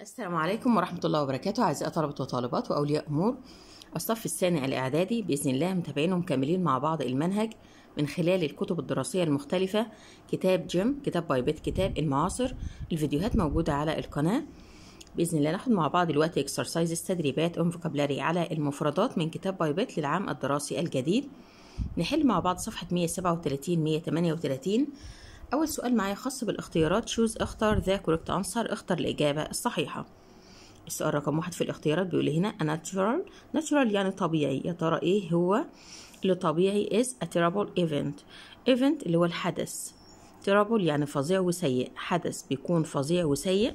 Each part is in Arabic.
السلام عليكم ورحمة الله وبركاته أعزائي طلبة وطالبات وأولياء أمور الصف الثاني الإعدادي بإذن الله متابعين ومكملين مع بعض المنهج من خلال الكتب الدراسية المختلفة كتاب جيم كتاب باي بيت كتاب المعاصر الفيديوهات موجودة على القناة بإذن الله ناخد مع بعض الوقت اكسرسايزز تدريبات أم فوكابلاري على المفردات من كتاب باي بيت للعام الدراسي الجديد نحل مع بعض صفحة 137 138 أول سؤال معايا خاص بالاختيارات شوز اختار ذا كوركت أنسر اختر الإجابة الصحيحة السؤال رقم واحد في الاختيارات بيقول هنا natural natural يعني طبيعي يا ترى إيه هو اللي طبيعي is a terrible event event اللي هو الحدث terrible يعني فظيع وسيء حدث بيكون فظيع وسيء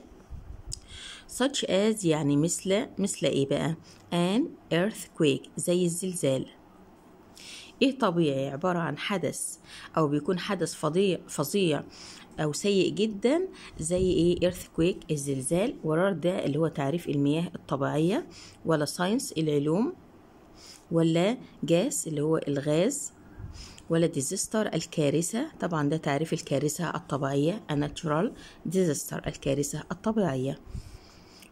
such as يعني مثل مثل ايه بقى an earthquake زي الزلزال ايه طبيعي عباره عن حدث او بيكون حدث فظيع فظيع او سيء جدا زي ايه earthquake الزلزال ورار ده اللي هو تعريف المياه الطبيعيه ولا ساينس العلوم ولا جاس اللي هو الغاز ولا ديزستر الكارثة طبعا ده تعريف الكارثة الطبيعية natural disaster الكارثة الطبيعية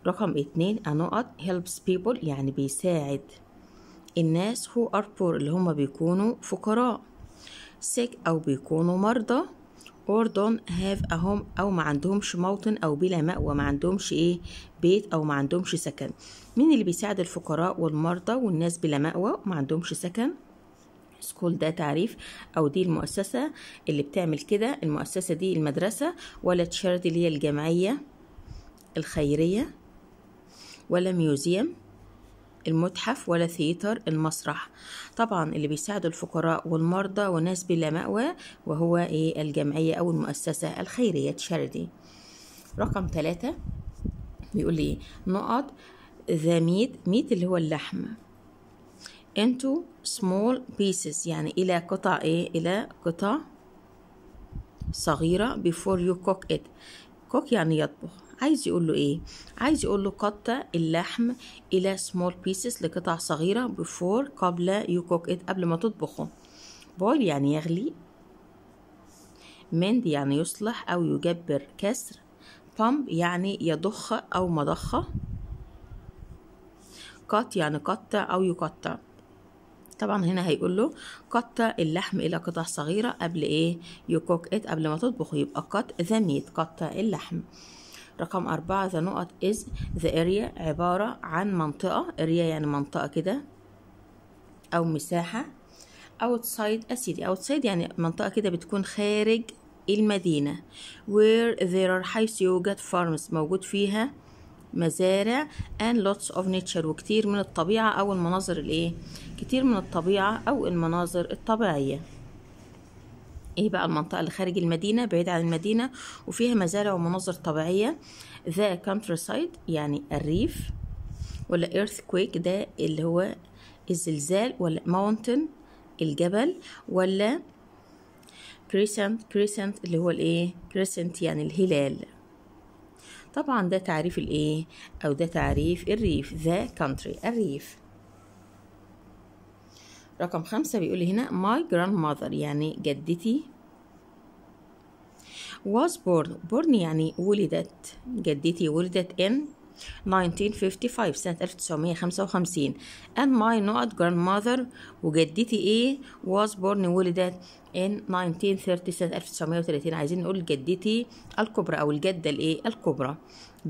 رقم اتنين a نقط helps people يعني بيساعد الناس who are poor اللي هما بيكونوا فقراء sick أو بيكونوا مرضى or don't have a home أو ما عندهمش موطن أو بلا مأوى ما عندهمش إيه بيت أو ما عندهمش سكن مين اللي بيساعد الفقراء والمرضى والناس بلا مأوى ما عندهمش سكن سكول ده تعريف او دي المؤسسه اللي بتعمل كده المؤسسه دي المدرسه ولا تشارتي اللي هي الجمعيه الخيريه ولا ميوزيوم المتحف ولا ثيتر المسرح طبعا اللي بيساعدوا الفقراء والمرضى والناس بلا مأوى وهو ايه الجمعية أو المؤسسة الخيرية تشاردي رقم ثلاثة بيقول لي نقط ذا ميت ميت اللي هو اللحم into small pieces يعني إلى قطع إيه إلى قطع صغيرة before you cook it cook يعني يطبخ عايز يقول له ايه عايز يقول له قطع اللحم الى small pieces لقطع صغيره before قبل you cook it قبل ما تطبخه بول يعني يغلي mend يعني يصلح او يجبر كسر pump يعني يضخ او مضخه cut يعني قطع او يقطع طبعا هنا هيقول له قطع اللحم الى قطع صغيره قبل ايه يو كوك ات قبل ما تطبخه يبقى قط ذا ميت قطع اللحم رقم أربعة ذا نقط إز ذا إريا عبارة عن منطقة إريا يعني منطقة كده أو مساحة أوتسايد أسيدي أوتسايد يعني منطقة كده بتكون خارج المدينة where there are حيث يوجد farms موجود فيها مزارع and lots of nature وكتير من الطبيعة أو المناظر الإيه كتير من الطبيعة أو المناظر الطبيعية ايه بقى المنطقة اللي خارج المدينة بعيد عن المدينة وفيها مزارع ومناظر طبيعية ذا كانتري سايد يعني الريف ولا ايرث كويك ده اللي هو الزلزال ولا ماونتن الجبل ولا كريسنت كريسنت اللي هو الايه كريسنت يعني الهلال طبعا ده تعريف الايه او ده تعريف الريف ذا كانتري الريف رقم خمسة بيقول هنا my grandmother يعني جدتي was born born يعني ولدت جدتي ولدت in 1955 سنة 1955 and my not grandmother وجدتي ايه was born ولدت in 1930 سنة 1930 عايزين نقول جدتي الكبرى او الجدة الايه الكبرى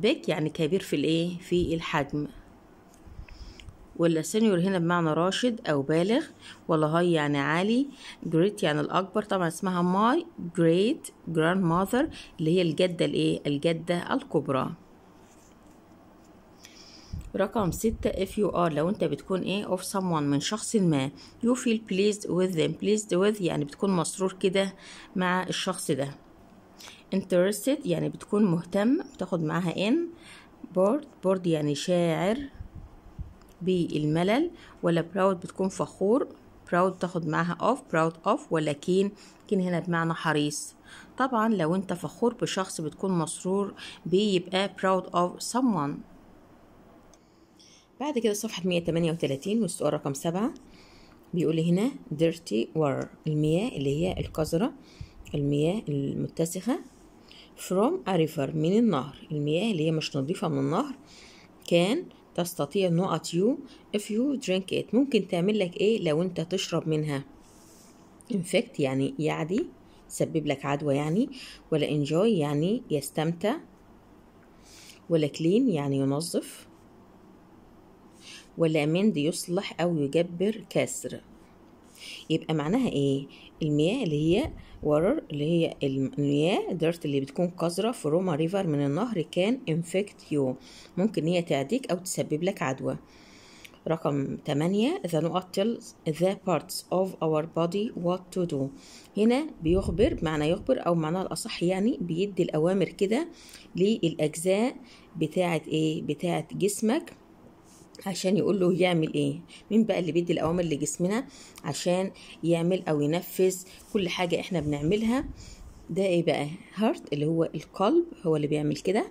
big يعني كبير في الايه في الحجم ولا سينيور هنا بمعنى راشد او بالغ ولا هاي يعني عالي جريت يعني الاكبر طبعا اسمها ماي جريت جراند ماذر اللي هي الجده الايه الجده الكبرى رقم ستة if you are لو انت بتكون ايه of someone من شخص ما you feel pleased with them pleased with يعني بتكون مسرور كده مع الشخص ده interested يعني بتكون مهتم بتاخد معاها in board board يعني شاعر بالملل ولا proud بتكون فخور proud تاخد معاها of proud of ولا كين كين هنا بمعنى حريص طبعا لو انت فخور بشخص بتكون مسرور بيه يبقى proud of someone بعد كده صفحة 138 والسؤال رقم سبعة بيقول هنا dirty water المياه اللي هي القذرة المياه المتسخة from a river من النهر المياه اللي هي مش نظيفة من النهر كان تستطيع نقط يو if you drink it ممكن تعمل لك ايه لو انت تشرب منها infect يعني يعدي سبب لك عدوى يعني ولا enjoy يعني يستمتع ولا clean يعني ينظف ولا amend يصلح أو يجبر كسر يبقى معناها ايه المياه اللي هي water اللي هي المياه dirt اللي بتكون قذرة في روما ريفر من النهر كان انفكت يو ممكن هي تعديك أو تسبب لك عدوى رقم 8 the نقط tells the parts of our body what to do هنا بيخبر معنى يخبر او معنى الاصح يعني بيدي الاوامر كده للاجزاء بتاعه ايه بتاعه جسمك عشان يقول له يعمل ايه مين بقى اللي بيدي الاوامر لجسمنا عشان يعمل او ينفذ كل حاجه احنا بنعملها ده ايه بقى هارت اللي هو القلب هو اللي بيعمل كده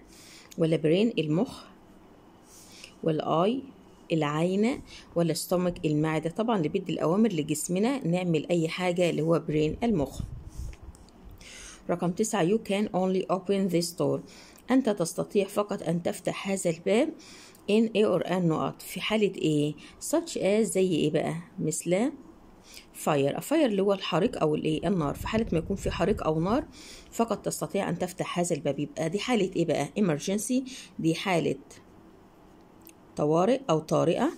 ولا برين المخ ولا اي العينه ولا ستومك المعده طبعا اللي بيدي الاوامر لجسمنا نعمل اي حاجه اللي هو برين المخ رقم تسعة you can only open this door أنت تستطيع فقط أن تفتح هذا الباب in a or an نقط في حالة إيه such as زي إيه بقى مثل فاير الفاير اللي هو الحريق او الايه النار في حاله ما يكون في حريق او نار فقط تستطيع ان تفتح هذا الباب يبقى دي حاله ايه بقى emergency دي حاله طوارئ او طارئه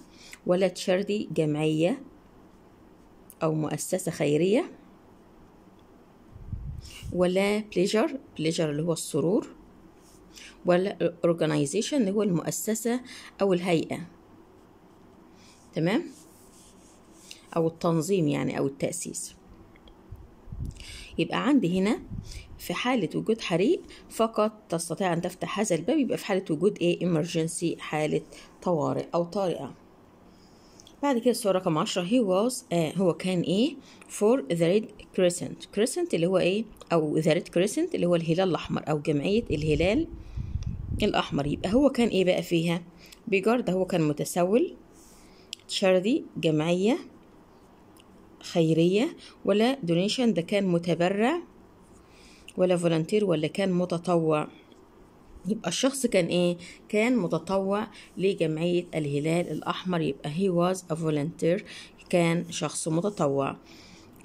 ولا تشاردي جمعيه او مؤسسه خيريه ولا بليجر بليجر اللي هو السرور والاورجنايزيشن اللي هو المؤسسة أو الهيئة تمام أو التنظيم يعني أو التأسيس يبقى عندي هنا في حالة وجود حريق فقط تستطيع أن تفتح هذا الباب يبقى في حالة وجود إيه emergency حالة طوارئ أو طارئة بعد كده السؤال رقم عشرة he was آه هو كان ايه for the red crescent crescent اللي هو ايه او the red crescent اللي هو الهلال الاحمر او جمعية الهلال الأحمر يبقى هو كان إيه بقى فيها بيجار ده هو كان متسول تشاردي جمعية خيرية ولا دونيشن ده كان متبرع ولا فولنتير ولا كان متطوع يبقى الشخص كان ايه كان متطوع لجمعية الهلال الأحمر يبقى he was a volunteer كان شخص متطوع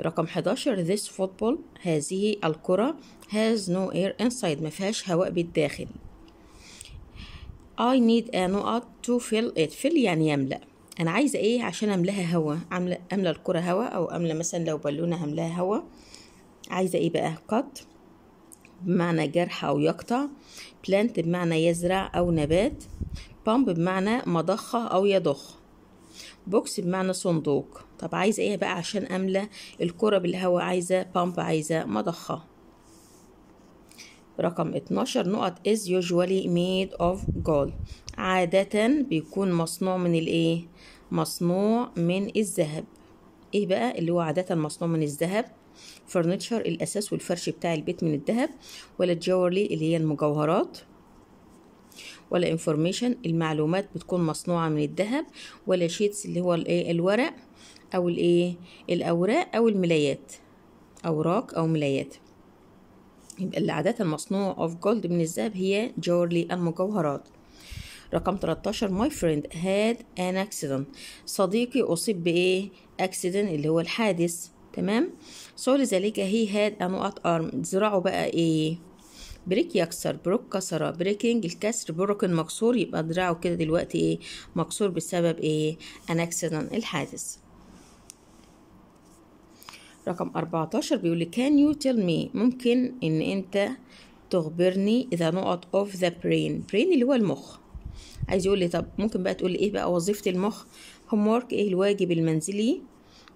رقم 11 this football هذه الكرة has no air inside ما فيهاش هواء بالداخل I need a نقط to fill it fill يعني يملأ أنا عايزة إيه عشان أملاها هوا أملأ أملأ الكرة هوا أو أملأ مثلا لو بالونة هملاها هوا عايزة إيه بقى قط بمعنى جرح أو يقطع بلانت بمعنى يزرع أو نبات بامب بمعنى مضخة أو يضخ بوكس بمعنى صندوق طب عايزة إيه بقى عشان أملأ الكرة بالهوا عايزة بامب عايزة مضخة رقم 12 نقط is usually made of gold عادة بيكون مصنوع من الايه مصنوع من الذهب ايه بقى اللي هو عادة مصنوع من الذهب فرنتشر الاساس والفرش بتاع البيت من الذهب ولا جوهرلي اللي هي المجوهرات ولا انفورميشن المعلومات بتكون مصنوعه من الذهب ولا شيتس اللي هو الايه الورق او الايه الاوراق او الملايات اوراق او ملايات يبقى اللي عادة مصنوع اوف جولد من الذهب هي جورلي المجوهرات رقم 13 ماي فريند هاد ان اكسيدنت صديقي اصيب بايه اكسيدنت اللي هو الحادث تمام سو لذلك هي هاد ان وات ارم ذراعه بقى ايه بريك يكسر بروك كسرة بريكنج الكسر بروكن مكسور يبقى دراعه كده دلوقتي ايه مكسور بسبب ايه ان اكسيدنت الحادث رقم 14 بيقول لي can you tell me ممكن ان انت تخبرني the نقط of the brain brain اللي هو المخ عايز يقول لي طب ممكن بقى تقول لي ايه بقى وظيفة المخ homework ايه الواجب المنزلي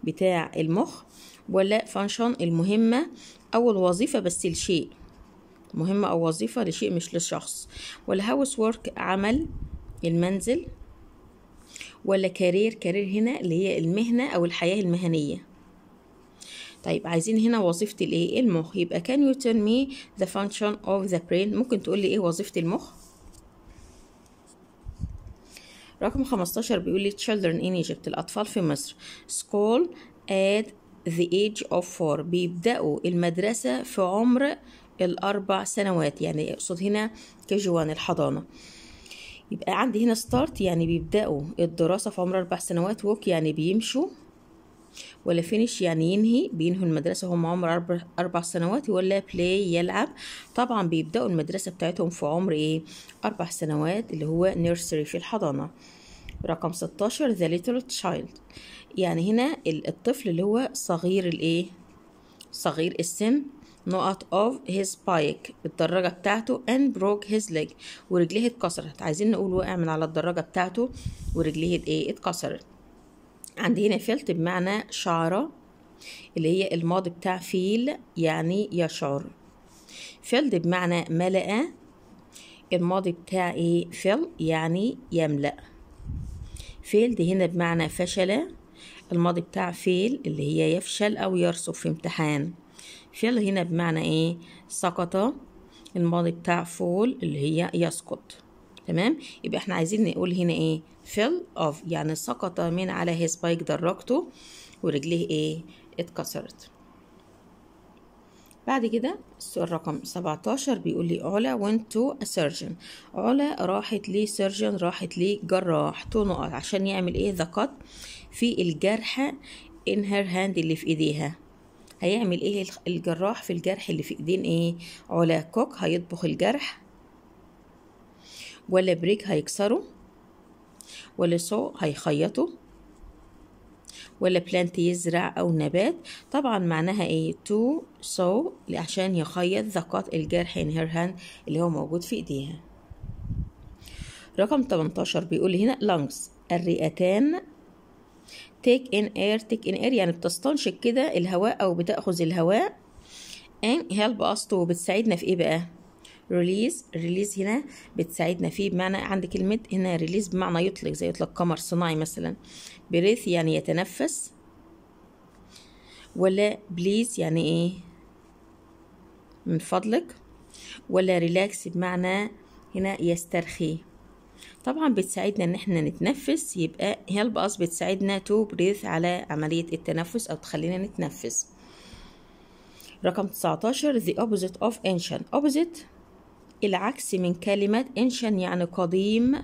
بتاع المخ ولا فانشن المهمة او الوظيفة بس لشيء مهمة او وظيفة لشيء مش للشخص ولا هاوس وورك عمل المنزل ولا كارير كارير هنا اللي هي المهنة او الحياة المهنية طيب عايزين هنا وظيفة الايه المخ يبقى can you tell me the function of the brain ممكن تقول لي ايه وظيفة المخ رقم 15 بيقول لي children in Egypt الأطفال في مصر school at the age of four بيبدأوا المدرسة في عمر الأربع سنوات يعني اقصد هنا كجوان الحضانة يبقى عندي هنا start يعني بيبدأوا الدراسة في عمر أربع سنوات walk يعني بيمشوا ولا فينش يعني ينهي بينهوا المدرسة هم عمر أربع سنوات ولا بلاي يلعب طبعا بيبدأوا المدرسة بتاعتهم في عمر إيه أربع سنوات اللي هو نيرسري في الحضانة رقم 16 The Little Child يعني هنا الطفل اللي هو صغير الإيه صغير السن نقط of his bike الدراجة بتاعته and broke his leg ورجليه اتكسرت عايزين نقول وقع من على الدراجة بتاعته ورجليه ايه اتكسرت عندي هنا فيلت بمعنى شعرة اللي هي الماضي بتاع فيل يعني يشعر فيلد بمعنى ملأ الماضي بتاع ايه فل يعني يملأ فيلد هنا بمعنى فشل الماضي بتاع فيل اللي هي يفشل أو يرسب في امتحان فيل هنا بمعنى ايه سقط الماضي بتاع فول اللي هي يسقط تمام يبقى احنا عايزين نقول هنا ايه fell off يعني سقط من على his bike دراجته ورجليه ايه اتكسرت بعد كده السؤال رقم 17 بيقول لي علا went to a surgeon علا راحت لي surgeon راحت لي جراح تو نقط عشان يعمل ايه the cut في الجرح in her hand اللي في ايديها هيعمل ايه الجراح في الجرح اللي في ايدين ايه علا كوك هيطبخ الجرح ولا بريك هيكسره ولسو هيخيطوا ولا بلانت يزرع او نبات طبعا معناها ايه تو سو عشان يخيط ذقات الجرح ان هير هاند اللي هو موجود في ايديها رقم 18 بيقول هنا لانجز الرئتان تيك ان اير تيك ان اير يعني بتستنشق كده الهواء او بتاخذ الهواء ان هيلب اس تو بتساعدنا في ايه بقى ريليز ريليز هنا بتساعدنا فيه بمعنى عند كلمة هنا ريليز بمعنى يطلق زي يطلق قمر صناعي مثلا بريث يعني يتنفس ولا بليز يعني ايه من فضلك ولا ريلاكس بمعنى هنا يسترخي طبعا بتساعدنا ان احنا نتنفس يبقى هيلب اس بتساعدنا تو بريث على عملية التنفس او تخلينا نتنفس رقم 19 the opposite of ancient opposite العكس من كلمة انشن يعني قديم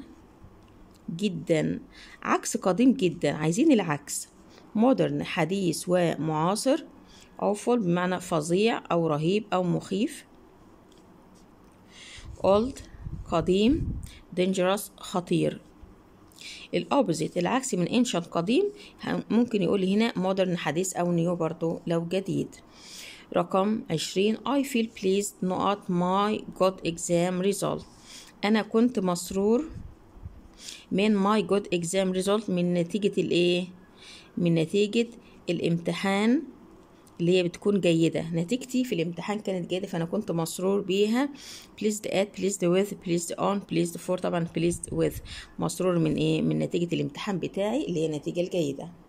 جدا عكس قديم جدا عايزين العكس مودرن حديث ومعاصر awful بمعنى فظيع أو رهيب أو مخيف old قديم dangerous خطير الأوبزيت العكس من ancient قديم ممكن يقول هنا modern حديث أو نيو برضو لو جديد رقم عشرين I feel pleased not my good exam result أنا كنت مسرور من my good exam result من نتيجة الإيه؟ من نتيجة الامتحان اللي هي بتكون جيدة نتيجتي في الامتحان كانت جيدة فأنا كنت مسرور بيها pleased at pleased with pleased on pleased for طبعا pleased with مسرور من إيه؟ من نتيجة الامتحان بتاعي اللي هي النتيجة الجيدة